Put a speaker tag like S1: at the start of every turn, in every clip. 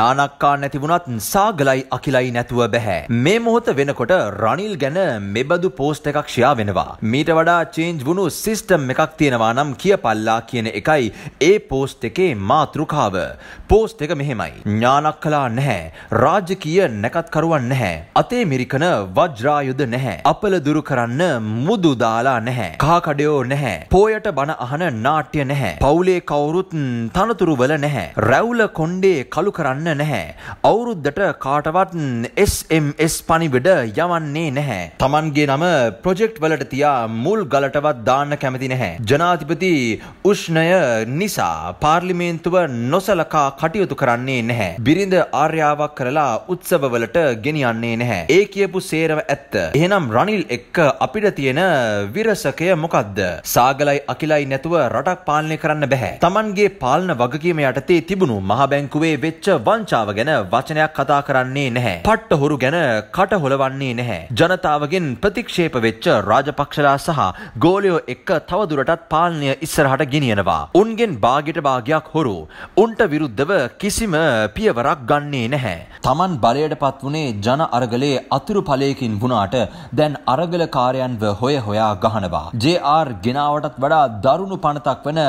S1: ඥානක්කා නැති වුණත් සාගලයි අකිලයි නැතුව බැහැ. මේ මොහොත වෙනකොට රනිල් ගැන මෙබඳු පෝස්ට් එකක් ෂෙයා වෙනවා. මීට වඩා චේන්ජ් වුණු සිස්ටම් එකක් තියෙනවා නම් කියපල්ලා කියන එකයි ඒ පෝස්ට් එකේ මාතෘකාව. පෝස්ට් එක මෙහෙමයි. ඥානක් කලා නැහැ. රාජකීය නැකත්කරුවන් නැහැ. අතේ මිරිකන වජ්‍රායුධ නැහැ. අපල දුරු කරන්න මුදු දාලා නැහැ. කාකඩයෝ නැහැ. පෝයට බණ අහන නාට්‍ය නැහැ. පවුලේ කවුරුත් තනතුරු වල නැහැ. රැවුල කොණ්ඩේ කළු කරන්න යන්න නැහැ. අවුරුද්දට කාටවත් SMS පණිවිඩ යවන්නේ නැහැ. Tamanගේ නම ප්‍රොජෙක්ට් වලට තියා මුල් ගලටවත් දාන්න කැමති නැහැ. ජනාධිපති උෂ්ණය නිසා පාර්ලිමේන්තුව නොසලකා කටයුතු කරන්නේ නැහැ. බිරිඳ ආර්යාවක් කරලා උත්සවවලට ගෙනියන්නේ නැහැ. ඒ කියපු සේරම ඇත්ත. එහෙනම් රනිල් එක්ක අපිට තියෙන විරසකය මොකක්ද? සාගලයි අකිලයි නැතුව රටක් පාලනය කරන්න බැහැ. Tamanගේ පාලන වගකීම යටතේ තිබුණු මහ බැංකුවේ වෙච්ච වංචාව ගැන වචනයක් කතා කරන්නේ නැහැ. පට්ට හොරු ගැන කට හොලවන්නේ නැහැ. ජනතාවගෙන් ප්‍රතික්ෂේප වෙච්ච රාජපක්ෂලා සහ ගෝලියෝ එක්ක තවදුරටත් පාලනය ඉස්සරහට ගෙනියනවා. උන්ගෙන් බාගෙට භාගයක් හොරු. උන්ට විරුද්ධව කිසිම පියවරක් ගන්නේ නැහැ. තමන් බලයට පත් වුණේ ජන අරගලේ අතුරු ඵලයකින් වුණාට දැන් අරගලකාරයන්ව හොය හොයා ගහනවා. ජේ.ආර් ගෙනාවටත් වඩා දරුණු පනතක් වන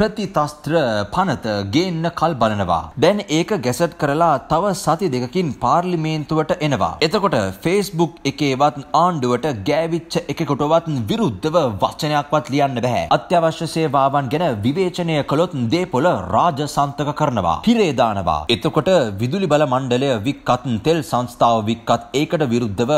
S1: ප්‍රතිතස්ත්‍ර පනත ගේන්න කල් බලනවා. දැන් ඒක ගැසට් සැකත් කරලා තව සති දෙකකින් පාර්ලිමේන්තුවට එනවා. එතකොට ෆේස්බුක් එකේවත් ආණ්ඩුවට ගෑවිච්ච එකකොටවත් විරුද්ධව වචනයක්වත් ලියන්න බැහැ. අත්‍යවශ්‍ය සේවාවන් ගැන විවේචනය කළොත් දේපොළ රාජසන්තක කරනවා. පිරේදානවා. එතකොට විදුලි බල මණ්ඩලය වික්කත් තෙල් සංස්ථාව වික්කත් ඒකට විරුද්ධව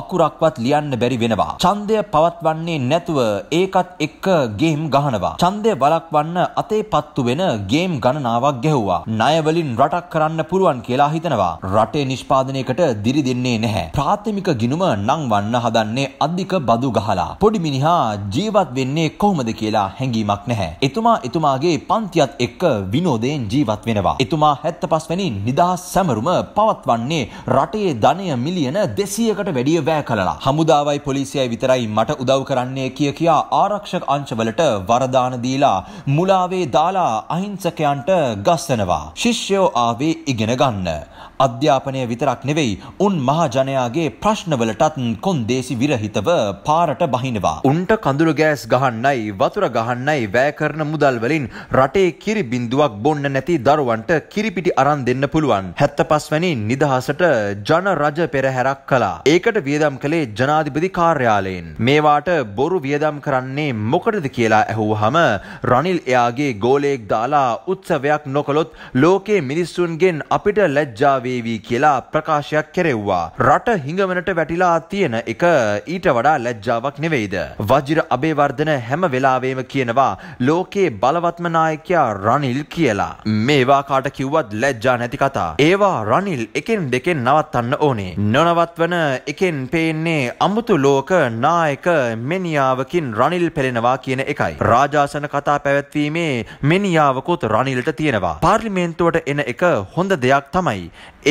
S1: අකුරක්වත් ලියන්න බැරි වෙනවා. ඡන්දය පවත්වන්නේ නැතුව ඒකත් එක්ක ගේම් ගහනවා. ඡන්දය බලක්වන්න අතේ පත්තු වෙන ගේම් ගණනාවක් ගැහුවා. ණයවලින් රටක් කරන්න කරන්න පුළුවන් කියලා හිතනවා. රටේ නිෂ්පාදනයකට දිරි දෙන්නේ නැහැ. ප්‍රාථමික ගිණුම නංවන්න හදන්නේ අධික බදු ගහලා. පොඩි මිනිහා ජීවත් වෙන්නේ කොහොමද කියලා හැඟීමක් නැහැ. එතුමා එතුමාගේ පන්තියත් එක්ක විනෝදයෙන් ජීවත් වෙනවා. එතුමා 75 වැනි නිදහස් සැමරුම පවත්වන්නේ රටේ ධනය මිලියන 200කට වැඩිය වැය කළා. හමුදාවයි පොලිසියයි විතරයි මට උදව් කරන්නේ කිය කියා ආරක්ෂක අංශවලට වරදාන දීලා මුලාවේ දාලා අහිංසකයන්ට ගස්සනවා. ශිෂ්‍යෝ ආවේ ඉගෙන ගන්න. අධ්‍යාපනය විතරක් නෙවෙයි උන් මහජනයාගේ ප්‍රශ්නවලටත් කොන්දේසි විරහිතව පාරට බහිනවා. උන්ට කඳුළු ගෑස් ගහන්නයි වතුර ගහන්නයි වැය කරන මුදල්වලින් රටේ කිරි බින්දුවක් බොන්න නැති දරුවන්ට කිරිපිටි අරන් දෙන්න පුළුවන්. හැත්ත පස්වැනි නිදහසට ජන රජ පෙරහැරක් කලා. ඒකට වියදම් කළේ ජනාධිපති කාර්යාලයෙන්. මේවාට බොරු වියදම් කරන්නේ මොකටද කියලා ඇහුවහම රනිල් එයාගේ ගෝලයෙක් දාලා උත්සවයක් නොකළොත් ලෝකේ මිනිස්සුන්ගෙන් අපිට ලැජ්ජාවේ වේවි කියලා ප්‍රකාශයක් කෙරෙව්වා. රට හිඟවනට වැටිලා තියෙන එක ඊට වඩා ලැජ්ජාවක් නෙවෙයිද. වජිර අබේවර්ධන හැම වෙලාවේම කියනවා ලෝකේ බලවත්ම නායකයා රනිල් කියලා. මේවා කාට කිව්වත් ලැජ්ජා නැති කතා. ඒවා රනිල් එකෙන් දෙකෙන් නවත්තන්න ඕනේ. නොනවත්වන එකෙන් පේන්නේ අමුතු ලෝක නායක මෙනියාවකින් රනිල් පෙළෙනවා කියන එකයි. රාජාසන කතා පැවැත්වීමේ මෙනියාවකුත් රනිල්ට තියෙනවා. පාර්ලිමේන්තුවට එන එක හොඳ දෙයක් තමයි.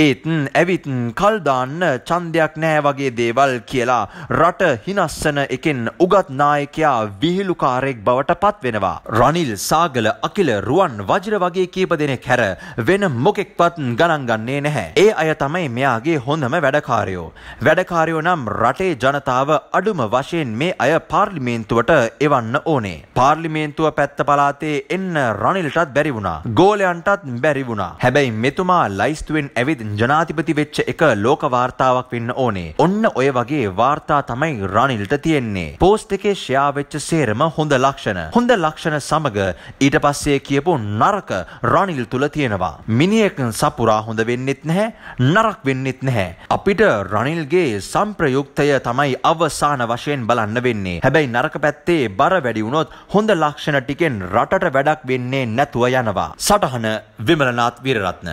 S1: ඒත් ඇවිත් කල්දාන්න චන්දයක් නෑ වගේ දේවල් කියලා රට හිනස්සන එකෙන් උගත් නායකයා විහිළුකාරයෙක් බවට පත්වෙනවා. රනිල් සාගල අකිල රුවන් වජර වගේ කීප දෙනෙක් හැර වෙන මොකෙක්වත් ගණන්ගන්නේ නැහැ. ඒ අය තමයි මෙයාගේ හොඳම වැඩකාරයෝ. වැඩකාරයෝ නම් රටේ ජනතාව අඩුම වශයෙන් මේ අය පාර්ලිමේන්තුවට එවන්න ඕනේ. පාර්ලිමේන්තුව පැත්ත පලාතේ එන්න රනිල්ටත් බැරි වුණා. ගෝලයන්ටත් බැරි වුණා. හැබැයි මෙතුමා ලයිස්තුවෙන් ඇවිත් ජනාධිපති වෙච්ච එක ලෝක වාර්තාවක් වෙන්න ඕනේ. ඔන්න ඔය වගේ වාර්තා තමයි රනිල්ට තියෙන්නේ. පෝස්ට් එකේ ෂෙයා වෙච්ච සේරම හොඳ ලක්ෂණ. හොඳ ලක්ෂණ සමග ඊට පස්සේ කියපු නරක රනිල් තුල තියෙනවා. මිනිහෙක් සපුරා හොඳ වෙන්නෙත් නැහැ, නරක වෙන්නෙත් නැහැ. අපිට රනිල්ගේ සම්ප්‍රයුක්තය තමයි අවසාන වශයෙන් බලන්න වෙන්නේ. හැබැයි නරක පැත්තේ බර වැඩි වුණොත් හොඳ ලක්ෂණ ටිකෙන් රටට වැඩක් වෙන්නේ නැතුව යනවා. සටහන විමලනාත් විරරත්න